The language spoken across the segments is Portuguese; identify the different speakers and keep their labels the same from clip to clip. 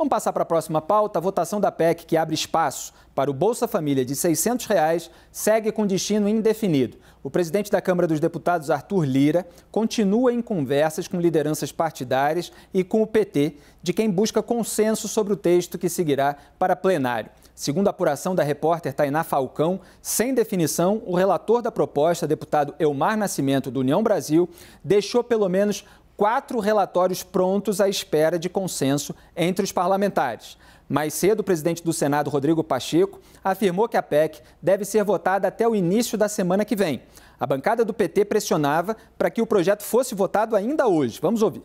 Speaker 1: Vamos passar para a próxima pauta. A votação da PEC, que abre espaço para o Bolsa Família de R$ reais, segue com destino indefinido. O presidente da Câmara dos Deputados, Arthur Lira, continua em conversas com lideranças partidárias e com o PT, de quem busca consenso sobre o texto que seguirá para plenário. Segundo a apuração da repórter Tainá Falcão, sem definição, o relator da proposta, deputado Elmar Nascimento, do União Brasil, deixou pelo menos quatro relatórios prontos à espera de consenso entre os parlamentares. Mais cedo, o presidente do Senado, Rodrigo Pacheco, afirmou que a PEC deve ser votada até o início da semana que vem. A bancada do PT pressionava para que o projeto fosse votado ainda hoje. Vamos ouvir.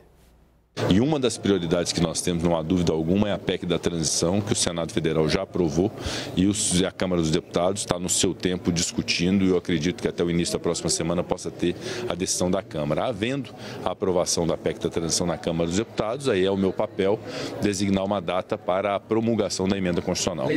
Speaker 1: E uma das prioridades que nós temos, não há dúvida alguma, é a PEC da transição, que o Senado Federal já aprovou e a Câmara dos Deputados está no seu tempo discutindo e eu acredito que até o início da próxima semana possa ter a decisão da Câmara. Havendo a aprovação da PEC da transição na Câmara dos Deputados, aí é o meu papel designar uma data para a promulgação da emenda constitucional.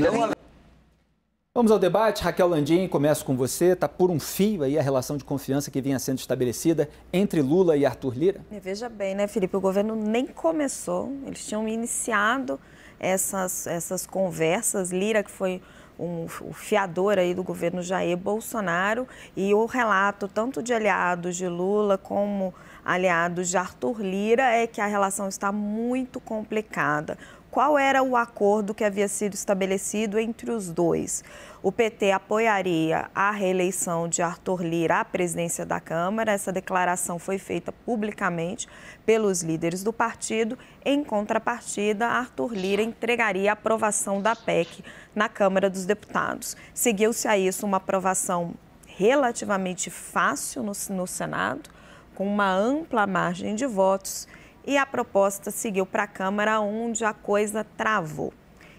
Speaker 1: Vamos ao debate. Raquel Landim, começo com você. Está por um fio aí a relação de confiança que vinha sendo estabelecida entre Lula e Arthur Lira?
Speaker 2: Veja bem, né, Felipe? O governo nem começou. Eles tinham iniciado essas, essas conversas. Lira, que foi um, o fiador aí do governo Jair Bolsonaro e o relato tanto de aliados de Lula como aliados de Arthur Lira é que a relação está muito complicada qual era o acordo que havia sido estabelecido entre os dois. O PT apoiaria a reeleição de Arthur Lira à presidência da Câmara. Essa declaração foi feita publicamente pelos líderes do partido. Em contrapartida, Arthur Lira entregaria a aprovação da PEC na Câmara dos Deputados. Seguiu-se a isso uma aprovação relativamente fácil no, no Senado, com uma ampla margem de votos e a proposta seguiu para a Câmara, onde a coisa travou.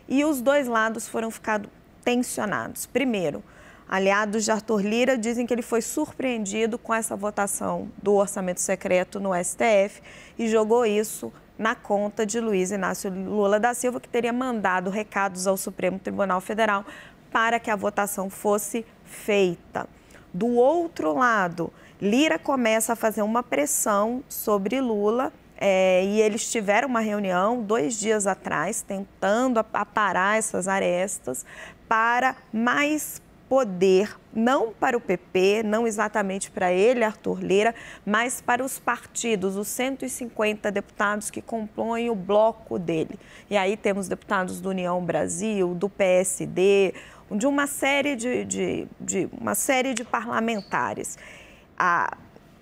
Speaker 2: E os dois lados foram ficando tensionados. Primeiro, aliados de Arthur Lira dizem que ele foi surpreendido com essa votação do orçamento secreto no STF e jogou isso na conta de Luiz Inácio Lula da Silva, que teria mandado recados ao Supremo Tribunal Federal para que a votação fosse feita. Do outro lado, Lira começa a fazer uma pressão sobre Lula é, e eles tiveram uma reunião dois dias atrás, tentando aparar essas arestas para mais poder, não para o PP, não exatamente para ele, Arthur Lira, mas para os partidos, os 150 deputados que compõem o bloco dele. E aí temos deputados do União Brasil, do PSD, de uma série de, de, de uma série de parlamentares.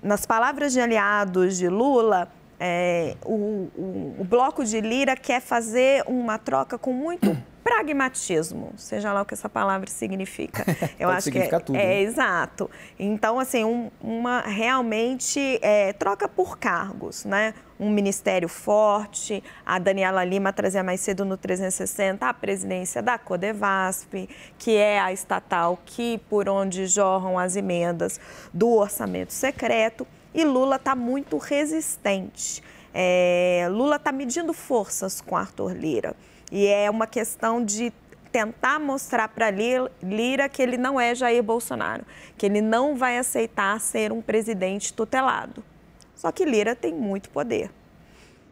Speaker 2: nas palavras de aliados de Lula, é, o, o, o, bloco de Lira quer fazer uma troca com muito pragmatismo, seja lá o que essa palavra significa. Eu acho que é, tudo, é né? exato. Então, assim, um, uma realmente é, troca por cargos, né? Um ministério forte, a Daniela Lima trazia mais cedo no 360 a presidência da Codevasp, que é a estatal que por onde jorram as emendas do orçamento secreto e Lula está muito resistente. É, Lula está medindo forças com Arthur Lira. E é uma questão de tentar mostrar para Lira que ele não é Jair Bolsonaro, que ele não vai aceitar ser um presidente tutelado. Só que Lira tem muito poder.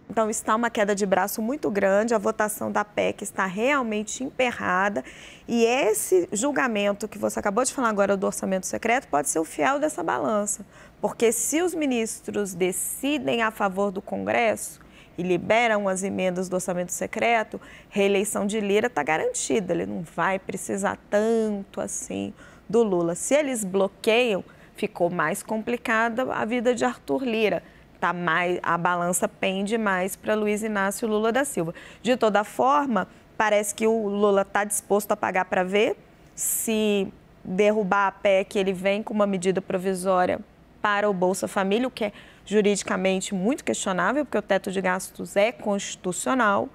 Speaker 2: Então, está uma queda de braço muito grande, a votação da PEC está realmente emperrada e esse julgamento que você acabou de falar agora do orçamento secreto pode ser o fiel dessa balança, porque se os ministros decidem a favor do Congresso e liberam as emendas do orçamento secreto, reeleição de Lira está garantida, ele não vai precisar tanto assim do Lula. Se eles bloqueiam, ficou mais complicada a vida de Arthur Lira tá mais, a balança pende mais para Luiz Inácio Lula da Silva. De toda forma, parece que o Lula está disposto a pagar para ver se derrubar a pé que ele vem com uma medida provisória para o Bolsa Família, o que é juridicamente muito questionável, porque o teto de gastos é constitucional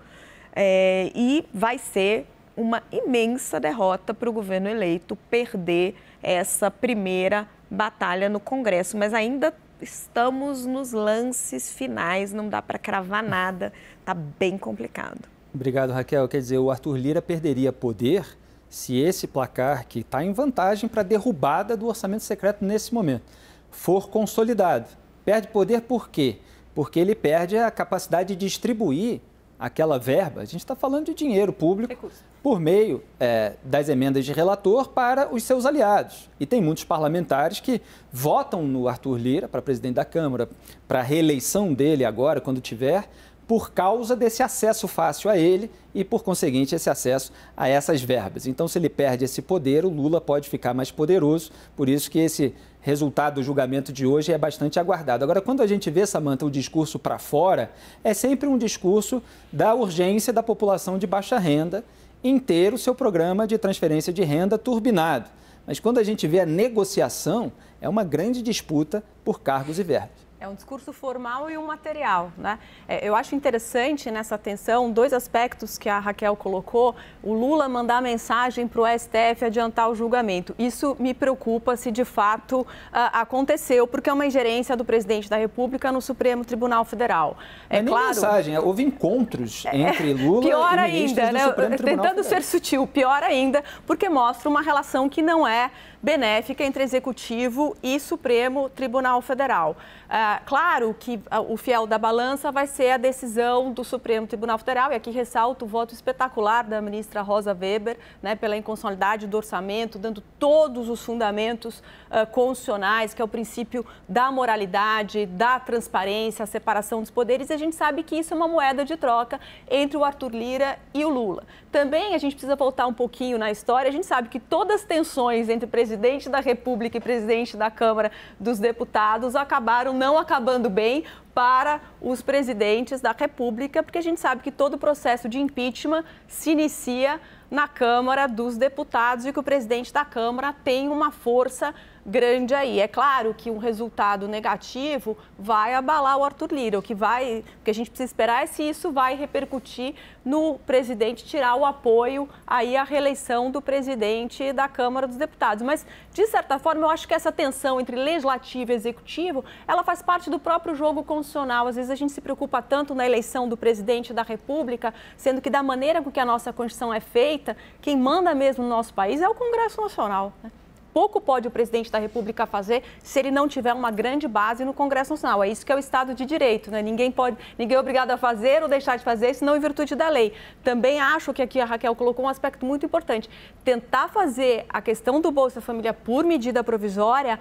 Speaker 2: é, e vai ser uma imensa derrota para o governo eleito perder essa primeira batalha no Congresso, mas ainda estamos nos lances finais, não dá para cravar nada, tá bem complicado.
Speaker 1: Obrigado, Raquel. Quer dizer, o Arthur Lira perderia poder se esse placar, que está em vantagem para derrubada do orçamento secreto nesse momento, for consolidado. Perde poder por quê? Porque ele perde a capacidade de distribuir aquela verba, a gente está falando de dinheiro público por meio é, das emendas de relator para os seus aliados. E tem muitos parlamentares que votam no Arthur Lira para presidente da Câmara, para a reeleição dele agora, quando tiver, por causa desse acesso fácil a ele e, por conseguinte, esse acesso a essas verbas. Então, se ele perde esse poder, o Lula pode ficar mais poderoso. Por isso que esse resultado do julgamento de hoje é bastante aguardado. Agora, quando a gente vê, Samanta, o discurso para fora, é sempre um discurso da urgência da população de baixa renda em ter o seu programa de transferência de renda turbinado. Mas quando a gente vê a negociação, é uma grande disputa por cargos e verbas.
Speaker 3: É um discurso formal e um material, né? É, eu acho interessante nessa atenção dois aspectos que a Raquel colocou: o Lula mandar mensagem para o STF adiantar o julgamento. Isso me preocupa se de fato ah, aconteceu, porque é uma ingerência do presidente da República no Supremo Tribunal Federal. É claro. mensagem,
Speaker 1: é, houve encontros é, entre Lula pior e ainda, né? Tentando Federal. ser
Speaker 3: sutil, pior ainda, porque mostra uma relação que não é benéfica entre Executivo e Supremo Tribunal Federal. Ah, claro que ah, o fiel da balança vai ser a decisão do Supremo Tribunal Federal, e aqui ressalto o voto espetacular da ministra Rosa Weber, né, pela inconsolidade do orçamento, dando todos os fundamentos ah, constitucionais, que é o princípio da moralidade, da transparência, a separação dos poderes, e a gente sabe que isso é uma moeda de troca entre o Arthur Lira e o Lula. Também a gente precisa voltar um pouquinho na história, a gente sabe que todas as tensões entre presidentes presidente da República e presidente da Câmara dos Deputados acabaram não acabando bem para os presidentes da República, porque a gente sabe que todo o processo de impeachment se inicia na Câmara dos Deputados e que o presidente da Câmara tem uma força grande aí. É claro que um resultado negativo vai abalar o Arthur Lira, o que vai, o que a gente precisa esperar é se isso vai repercutir no presidente tirar o apoio aí à reeleição do presidente da Câmara dos Deputados. Mas de certa forma, eu acho que essa tensão entre legislativo e executivo, ela faz parte do próprio jogo constitucional. Às vezes a gente se preocupa tanto na eleição do presidente da República, sendo que da maneira com que a nossa Constituição é feita, quem manda mesmo no nosso país é o Congresso Nacional. Né? pouco pode o presidente da República fazer se ele não tiver uma grande base no Congresso Nacional. É isso que é o Estado de Direito, né? Ninguém pode, ninguém é obrigado a fazer ou deixar de fazer, senão em virtude da lei. Também acho que aqui a Raquel colocou um aspecto muito importante. Tentar fazer a questão do Bolsa Família por medida provisória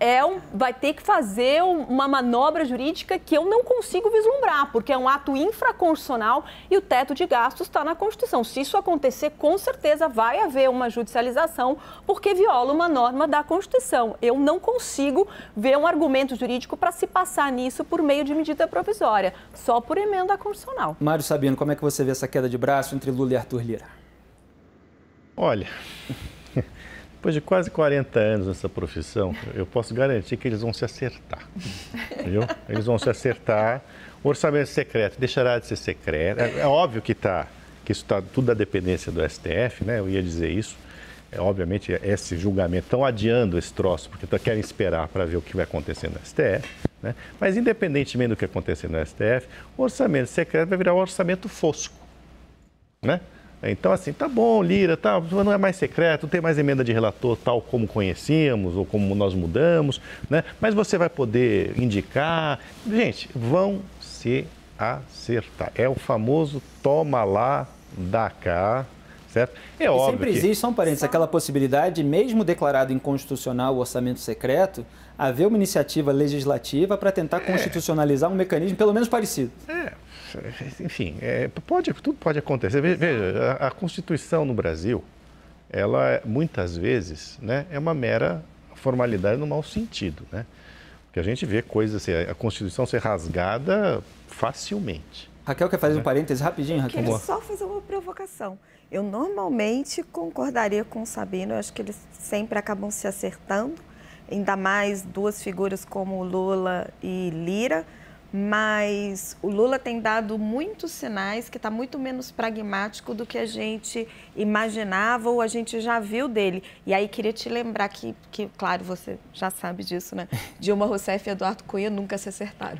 Speaker 3: é um, vai ter que fazer uma manobra jurídica que eu não consigo vislumbrar, porque é um ato infraconstitucional e o teto de gastos está na Constituição. Se isso acontecer, com certeza vai haver uma judicialização, porque viola uma uma norma da Constituição. Eu não consigo ver um argumento jurídico para se passar nisso por meio de medida provisória, só por emenda constitucional.
Speaker 1: Mário Sabino, como é que você vê essa queda de braço entre Lula e Arthur Lira? Olha, depois de quase
Speaker 2: 40 anos nessa profissão, eu posso garantir que eles vão se acertar. Viu? Eles vão se acertar. O orçamento é secreto deixará de ser secreto. É, é óbvio que tá, que isso está tudo da dependência do STF, né? Eu ia dizer isso. É, obviamente, esse julgamento. Estão adiando esse troço, porque querem esperar para ver o que vai acontecer no STF. Né? Mas, independentemente do que acontecer no STF, o orçamento secreto vai virar um orçamento fosco. Né? Então, assim, tá bom, Lira, tá, não é mais secreto, não tem mais emenda de relator tal como conhecíamos ou como nós mudamos, né? mas você vai poder indicar.
Speaker 1: Gente, vão se acertar. É o famoso toma lá, dá cá, certo?
Speaker 2: É e que Sempre existe,
Speaker 1: são só um parênteses, aquela possibilidade, mesmo declarado inconstitucional o orçamento secreto, haver uma iniciativa legislativa para tentar é. constitucionalizar um mecanismo pelo menos parecido. É, enfim, é, pode, tudo pode acontecer.
Speaker 2: Veja, a, a, Constituição no Brasil, ela muitas vezes né, é uma
Speaker 1: mera formalidade no mau sentido, né? Porque a gente vê coisas assim, a Constituição ser rasgada facilmente. Raquel quer fazer um né? parênteses rapidinho, Raquel? Eu quero só
Speaker 2: fazer uma provocação. Eu normalmente concordaria com o Sabino, eu acho que eles sempre acabam se acertando, ainda mais duas figuras como Lula e Lira, mas o Lula tem dado muitos sinais que está muito menos pragmático do que a gente imaginava ou a gente já viu dele. E aí queria te lembrar que, que claro, você já sabe disso, né? Dilma Rousseff e Eduardo Cunha nunca se acertaram.